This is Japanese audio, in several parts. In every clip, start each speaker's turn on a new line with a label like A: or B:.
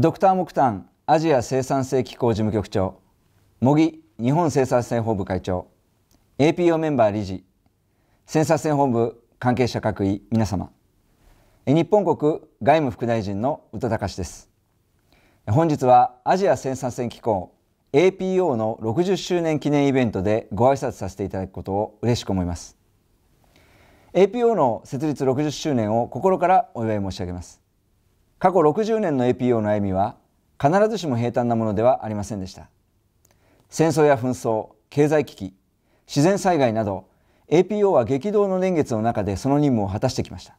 A: ドクター・木炭アジア生産性機構事務局長茂木日本生産性本部会長 APO メンバー理事生産性本部関係者各位皆様日本国外務副大臣の宇多隆です本日はアジア生産性機構 APO の60周年記念イベントでご挨拶させていただくことを嬉しく思います APO の設立60周年を心からお祝い申し上げます過去60年の APO の歩みは必ずしも平坦なものではありませんでした戦争や紛争経済危機自然災害など APO は激動の年月の中でその任務を果たしてきました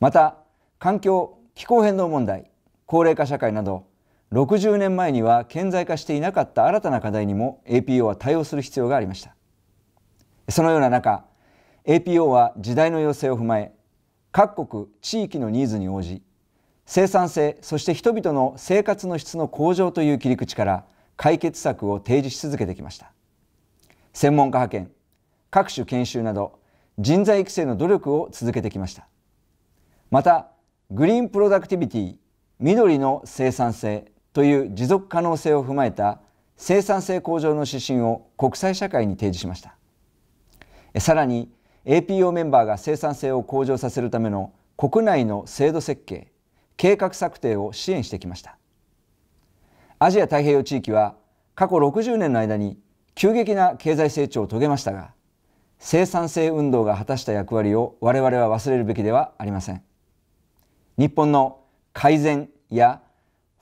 A: また環境気候変動問題高齢化社会など60年前には顕在化していなかった新たな課題にも APO は対応する必要がありましたそのような中 APO は時代の要請を踏まえ各国地域のニーズに応じ生産性そして人々の生活の質の向上という切り口から解決策を提示し続けてきました専門家派遣各種研修など人材育成の努力を続けてきましたまたグリーンプロダクティビティ緑の生産性という持続可能性を踏まえた生産性向上の指針を国際社会に提示しましたさらに APO メンバーが生産性を向上させるための国内の制度設計計画策定を支援してきましたアジア太平洋地域は過去60年の間に急激な経済成長を遂げましたが生産性運動が果たした役割を我々は忘れるべきではありません日本の改善や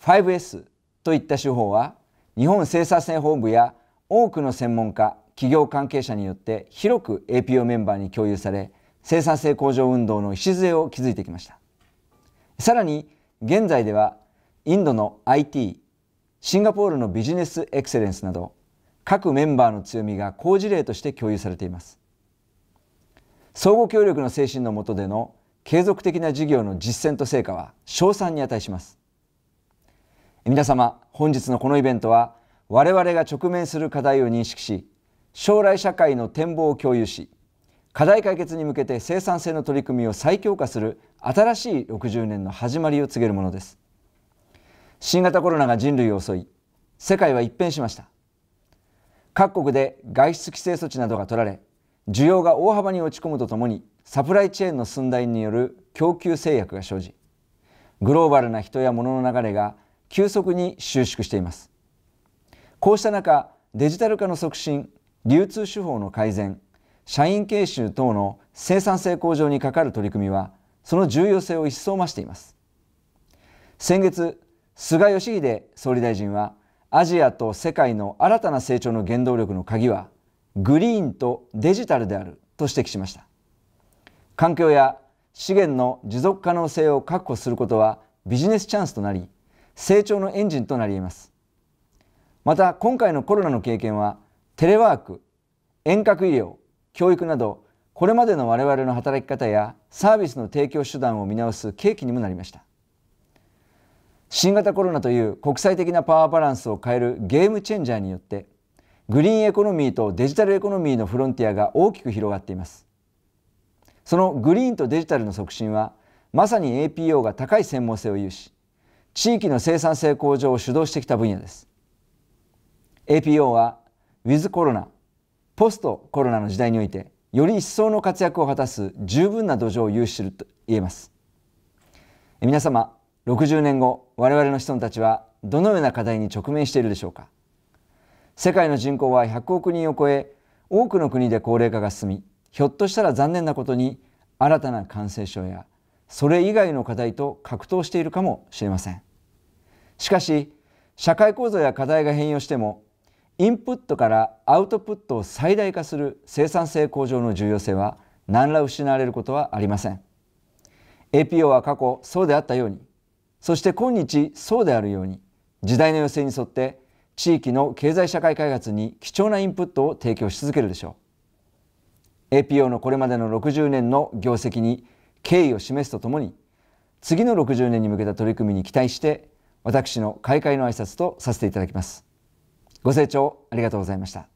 A: 5S といった手法は日本生産性本部や多くの専門家企業関係者によって広く APO メンバーに共有され生産性向上運動の礎を築いてきましたさらに現在ではインドの IT シンガポールのビジネスエクセレンスなど各メンバーの強みが好事例として共有されています相互協力の精神の下での継続的な事業の実践と成果は賞賛に値します皆様本日のこのイベントは我々が直面する課題を認識し将来社会の展望を共有し課題解決に向けて生産性の取り組みを再強化する新しい60年の始まりを告げるものです新型コロナが人類を襲い世界は一変しました各国で外出規制措置などが取られ需要が大幅に落ち込むとともにサプライチェーンの寸大による供給制約が生じグローバルな人や物の流れが急速に収縮していますこうした中デジタル化の促進流通手法の改善社員研修等の生産性向上にかかる取り組みはその重要性を一層増しています先月菅義偉総理大臣はアジアと世界の新たな成長の原動力の鍵はグリーンとデジタルであると指摘しました環境や資源の持続可能性を確保することはビジネスチャンスとなり成長のエンジンとなり得ますまた今回のコロナの経験はテレワーク遠隔医療教育などこれまでの我々の働き方やサービスの提供手段を見直す契機にもなりました新型コロナという国際的なパワーバランスを変えるゲームチェンジャーによってグリーンエコノミーとデジタルエコノミーのフロンティアが大きく広がっていますそのグリーンとデジタルの促進はまさに APO が高い専門性を有し地域の生産性向上を主導してきた分野です APO は With コロナポストコロナの時代においてより一層の活躍を果たす十分な土壌を有していると言えます皆様60年後我々の人たちはどのような課題に直面しているでしょうか世界の人口は100億人を超え多くの国で高齢化が進みひょっとしたら残念なことに新たな感染症やそれ以外の課題と格闘しているかもしれませんしかし社会構造や課題が変容してもインプットからアウトプットを最大化する生産性向上の重要性は何ら失われることはありません APO は過去そうであったようにそして今日そうであるように時代の要請に沿って地域の経済社会開発に貴重なインプットを提供し続けるでしょう APO のこれまでの60年の業績に敬意を示すとともに次の60年に向けた取り組みに期待して私の開会の挨拶とさせていただきますご清聴ありがとうございました。